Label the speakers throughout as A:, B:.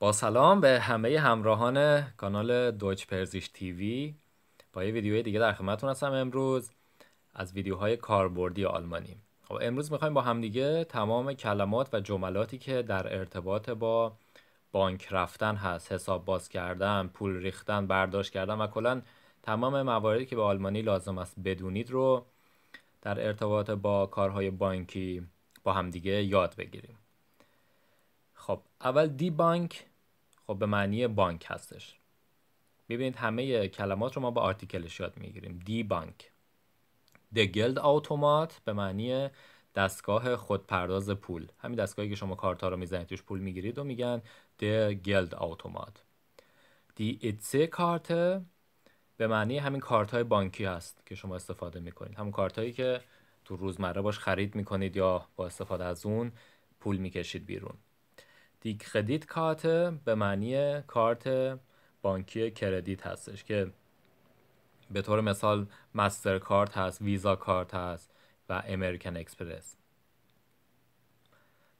A: با سلام به همه همراهان کانال دویچ پرزیش تیوی با یه ویدیو دیگه در خدمتتون هستم امروز از ویدیوهای کاربردی آلمانی خب امروز میخوایم با همدیگه تمام کلمات و جملاتی که در ارتباط با بانک رفتن هست حساب باز کردن پول ریختن برداشت کردن و کلا تمام مواردی که به آلمانی لازم است بدونید رو در ارتباط با کارهای بانکی با همدیگه یاد بگیریم خب اول دی بانک خب به معنی بانک هستش ببینید همه کلمات رو ما با آرتیکلش یاد میگیریم دی بانک د گلد اتومات به معنی دستگاه خودپرداز پول همین دستگاهی که شما کارتا رو میزنید توش پول میگیرید و میگن د گلد اتومات دی ایتسه کارت به معنی همین کارت های بانکی هست که شما استفاده میکنید همون کارت هایی که تو روزمره باش خرید میکنید یا با استفاده از اون پول میکشید بیرون دی کردیت کارت به معنی کارت بانکی کردیت هستش که به طور مثال مستر کارت هست ویزا کارت هست و امریکن اکسپرس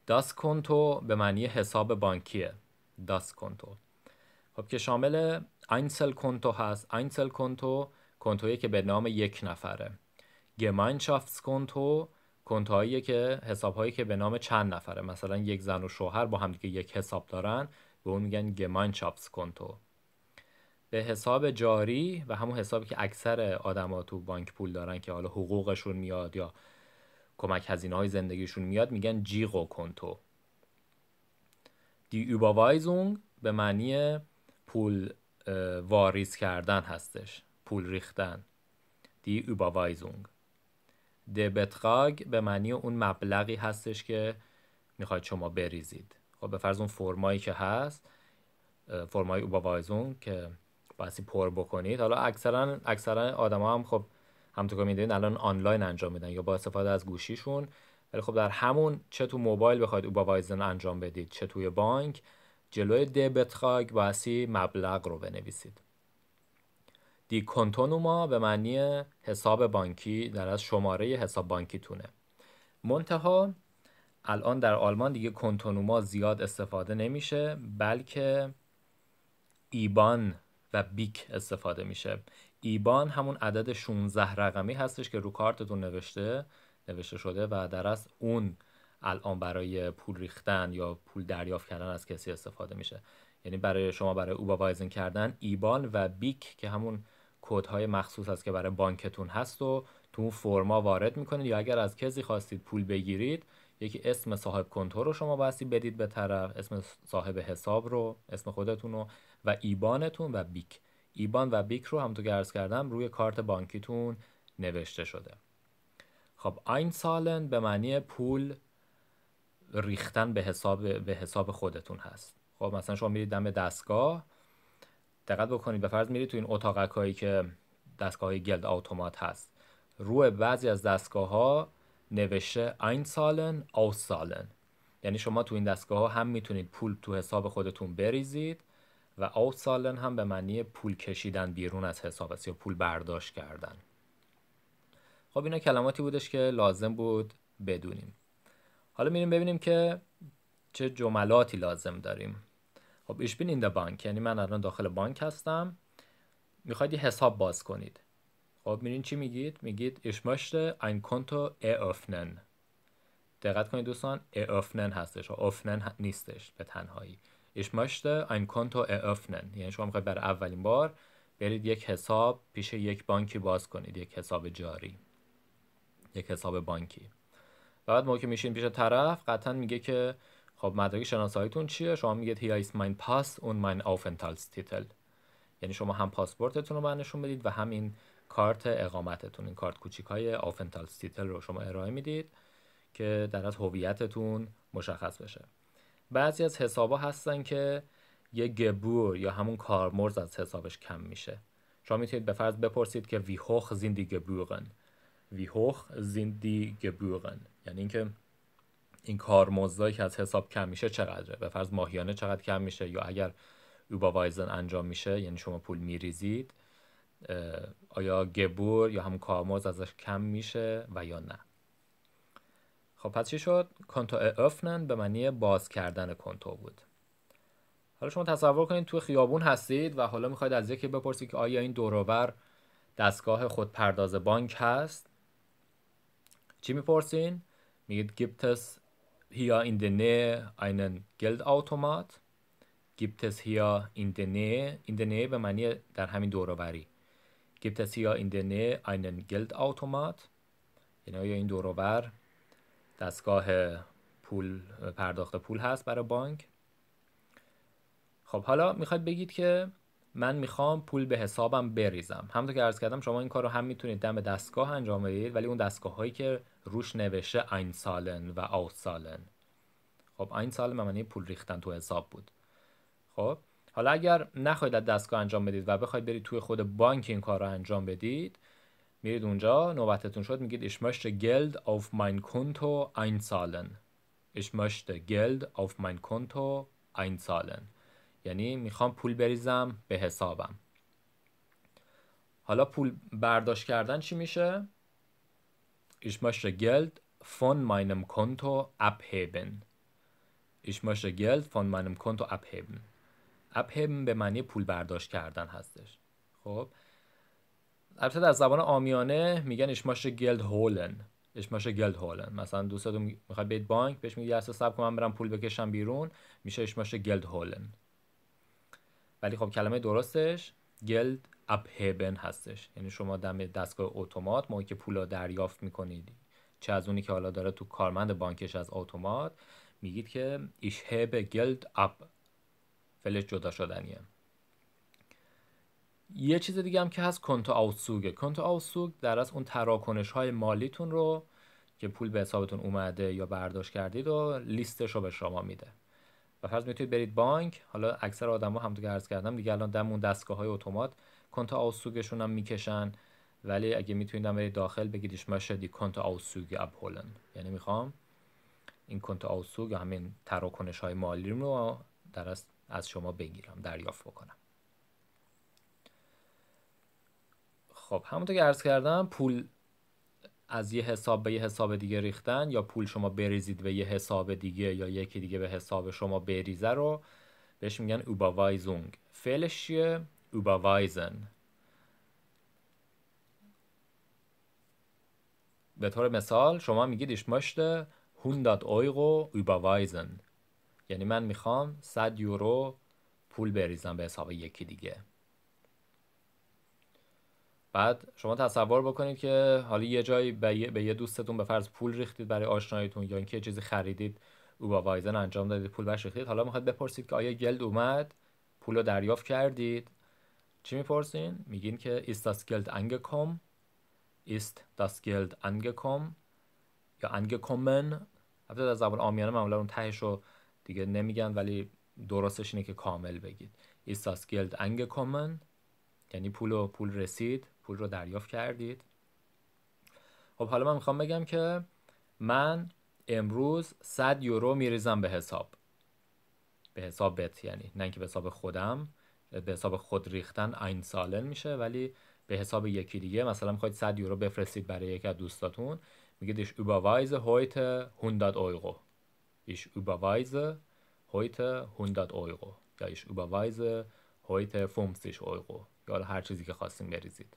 A: داس کنتو به معنی حساب بانکیه داس کنتو خب که شامل اینسل کنتو هست اینسل کنتو کنتویه که به نام یک نفره گمانشافت کنتو کنتهایی که حسابهایی که به نام چند نفره مثلا یک زن و شوهر با همدیگه یک حساب دارن به اون میگن گمانچاپس کنتو به حساب جاری و همون حسابی که اکثر آدما تو بانک پول دارن که حالا حقوقشون میاد یا کمک هزینه های زندگیشون میاد میگن جیغو کنتو دی اوباوایزونگ به معنی پول واریز کردن هستش پول ریختن دی اوباوایزونگ دبتراگ به معنی اون مبلغی هستش که میخواید شما بریزید خب به فرض اون فرمایی که هست فرمای وایزون که باید پر بکنید حالا اکثرا اکثرا آدما هم خب همونطور که میدونید الان آنلاین انجام میدن یا با استفاده از گوشیشون ولی خب در همون چه تو موبایل بخواید وایزون انجام بدید چه توی بانک جلوی دبتراگ باید مبلغ رو بنویسید دی کنتونوما به معنی حساب بانکی در از شماره حساب بانکی تونه منتها الان در آلمان دیگه کنتونوما زیاد استفاده نمیشه بلکه ایبان و بیک استفاده میشه ایبان همون عدد 16 رقمی هستش که رو کارتتون نوشته نوشته شده و در از اون الان برای پول ریختن یا پول دریافت کردن از کسی استفاده میشه یعنی برای شما برای وایزن کردن ایبان و بیک که همون کودهای مخصوص هست که برای بانکتون هست و تو اون فرما وارد میکنید یا اگر از کسی خواستید پول بگیرید یکی اسم صاحب کنتور رو شما بایستی بدید به طرف اسم صاحب حساب رو اسم خودتون رو و ایبانتون و بیک ایبان و بیک رو همونطور که عرض کردم روی کارت بانکیتون نوشته شده خب این سالن به معنی پول ریختن به حساب به حساب خودتون هست خب مثلا شما میرید دم دستگاه دقت بکنید به فرض میرید تو این اتاقک هایی که دستگاه گلد اتومات هست روی بعضی از دستگاه ها نوشته این سالن او سالن یعنی شما تو این دستگاه ها هم میتونید پول تو حساب خودتون بریزید و او سالن هم به معنی پول کشیدن بیرون از حساب است یا پول برداشت کردن خب اینا کلماتی بودش که لازم بود بدونیم حالا میریم ببینیم که چه جملاتی لازم داریم خب ایش بین این در یعنی من الان داخل بانک هستم میخواید یه حساب باز کنید خب میرین چی میگید میگید ایش این کنتو ای افنن. دقت کنید دوستان افنن هستش خب، افنن نیستش به تنهایی ایش این کنتو ای افنن. یعنی شما میخواید برای اولین بار برید یک حساب پیش یک بانکی باز کنید یک حساب جاری یک حساب بانکی بعد موقع میشین پیش طرف قطعا میگه که خب مدرک شناساییتون چیه شما میگید هی ایس ماین پاس اون ماین آفنتالس تیتل یعنی شما هم پاسپورتتون رو به نشون بدید و همین کارت اقامتتون این کارت کوچیک های آفنتالس تیتل رو شما ارائه میدید که در از هویتتون مشخص بشه بعضی از حسابا هستن که یه گبور یا همون کارمرز از حسابش کم میشه شما میتونید به فرض بپرسید که وی هوخ زیندی گبورن وی هوخ زیندی گبورن یعنی اینکه این کارمزدایی که از حساب کم میشه چقدره به فرض ماهیانه چقدر کم میشه یا اگر اوبا وایزن انجام میشه یعنی شما پول میریزید آیا گبور یا هم کارمزد ازش کم میشه و یا نه خب پس چی شد کنتو افنن به معنی باز کردن کنتو بود حالا شما تصور کنید تو خیابون هستید و حالا میخواید از یکی بپرسید که آیا این دوروبر دستگاه خودپرداز بانک هست چی میپرسین میگید گیبتس hier in der Nähe einen Geldautomat? Gibt es hier in der Nähe, in der Nähe به معنی در همین دوروبری Gibt es hier in der Nähe einen Geldautomat? یعنی آیا این دوروبر دستگاه پول پرداخت پول هست برای بانک؟ خب حالا میخواید بگید که من میخوام پول به حسابم بریزم همونطور که عرض کردم شما این کار رو هم میتونید دم دستگاه انجام بدید ولی اون دستگاه هایی که روش نوشته سالن و سالن خب سال به معنی پول ریختن تو حساب بود خب حالا اگر نخواهید از دستگاه انجام بدید و بخواید برید توی خود بانک این کار رو انجام بدید میرید اونجا نوبتتون شد میگید ich möchte Geld auf mein Konto einzahlen ich möchte Geld auf mein Konto einzahlen یعنی میخوام پول بریزم به حسابم حالا پول برداشت کردن چی میشه Ich möchte Geld von meinem Konto abheben. Ich möchte Geld von meinem Konto abheben. abheben به معنی پول برداشت کردن هستش. خب البته در زبان آمیانه میگن ich möchte Geld holen. ich möchte Geld holen. مثلا دوستتون میخواد بیت بانک بهش میگه اصلا صبر کن من برم پول بکشم بیرون میشه ich möchte Geld holen. ولی خب کلمه درستش Geld اپ هستش یعنی شما دم دستگاه اتومات موقعی که پولا دریافت میکنید چه از اونی که حالا داره تو کارمند بانکش از اتومات میگید که ایش هب گلد اپ فلش جدا شدنیه یه چیز دیگه هم که هست کنت آوسوگ کنت آوسوگ در از اون تراکنش های مالیتون رو که پول به حسابتون اومده یا برداشت کردید و لیستش رو به شما میده و فرض میتونید برید بانک حالا اکثر آدما هم تو عرض کردم دیگه الان دم اون دستگاه های اتومات کنت آسوگشون هم میکشن ولی اگه میتونید هم داخل بگید ایش شدی کنت آوسوگ ابهولن یعنی میخوام این کنت آسوگ همین تراکنش های مالی رو در از شما بگیرم دریافت بکنم خب همونطور که عرض کردم پول از یه حساب به یه حساب دیگه ریختن یا پول شما بریزید به یه حساب دیگه یا یکی دیگه به حساب شما بریزه رو بهش میگن اوباوایزونگ فعلش چیه überweisen. به طور مثال شما میگید ایش مشته 100 یورو überweisen یعنی من میخوام 100 یورو پول بریزم به حساب یکی دیگه بعد شما تصور بکنید که حالا یه جایی به یه دوستتون به فرض پول ریختید برای آشناییتون یا اینکه یه چیزی خریدید وایزن انجام دادید پول بهش ریختید حالا میخواد بپرسید که آیا گلد اومد پول رو دریافت کردید چی میپرسین؟ میگین که ist das Geld angekommen ist das Geld angekommen یا angekommen البته در زبان آمیانه معمولا اون تهش رو دیگه نمیگن ولی درستش اینه که کامل بگید ist das Geld angekommen یعنی پول پول رسید پول رو دریافت کردید خب حالا من میخوام بگم که من امروز 100 یورو میریزم به حساب به حساب بت یعنی نه که به حساب خودم به حساب خود ریختن سالن میشه ولی به حساب یکی دیگه مثلا میخواید 100 یورو بفرستید برای یکی از دوستاتون میگید ایش überweise heute 100 Euro ایش überweise heute 100 Euro یا ایش überweise heute 50 Euro یا هر چیزی که خواستیم بریزید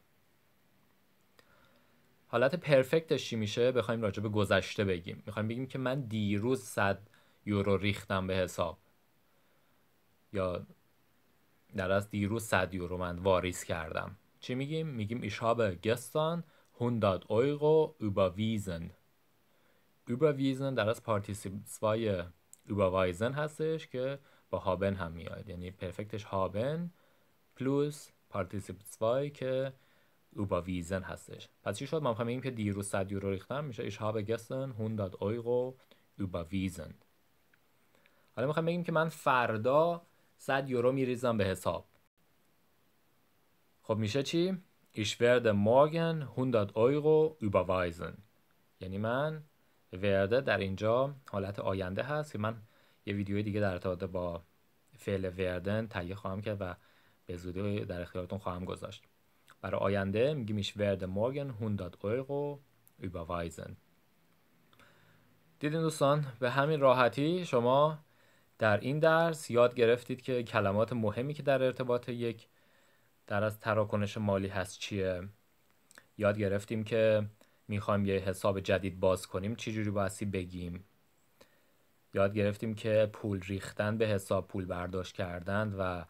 A: حالت پرفکتش چی میشه بخوایم راجع به گذشته بگیم میخوایم بگیم که من دیروز 100 یورو ریختم به حساب یا در از دیروز صد یورو من واریز کردم چی میگیم؟ میگیم ایش گستن گستان هنداد اویغو اوبا ویزن اوبا ویزن در از پارتیسیبسوای اوبا هستش که با هابن هم میاد یعنی پرفکتش هابن پلوس پارتیسیبسوای که اوبا هستش پس چی شد؟ من میخوام میگیم که دیروز صد یورو ریختم میشه ایش گستن گستان هنداد اویغو اوبا ویزن حالا میخوام بگیم که من فردا 100 یورو میریزم به حساب خب میشه چی؟ Ich werde morgen 100 Euro überweisen یعنی من ورده در اینجا حالت آینده هست که من یه ویدیو دیگه در ارتباط با فعل وردن تهیه خواهم کرد و به زودی در اختیارتون خواهم گذاشت برای آینده میگیم ایش ورد مورگن 100 اورو überweisen دیدین دوستان به همین راحتی شما در این درس یاد گرفتید که کلمات مهمی که در ارتباط یک در از تراکنش مالی هست چیه یاد گرفتیم که میخوایم یه حساب جدید باز کنیم چجوری باسی بگیم یاد گرفتیم که پول ریختن به حساب پول برداشت کردن و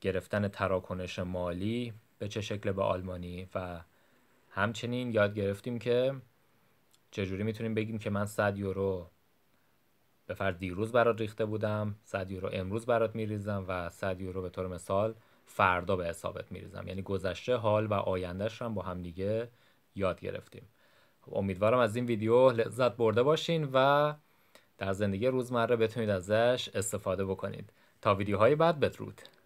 A: گرفتن تراکنش مالی به چه شکل به آلمانی و همچنین یاد گرفتیم که چجوری میتونیم بگیم که من 100 یورو به فرض دیروز برات ریخته بودم 100 یورو امروز برات میریزم و 100 یورو به طور مثال فردا به حسابت میریزم یعنی گذشته حال و آیندهش هم با همدیگه یاد گرفتیم خب، امیدوارم از این ویدیو لذت برده باشین و در زندگی روزمره بتونید ازش استفاده بکنید تا ویدیوهای بعد بدرود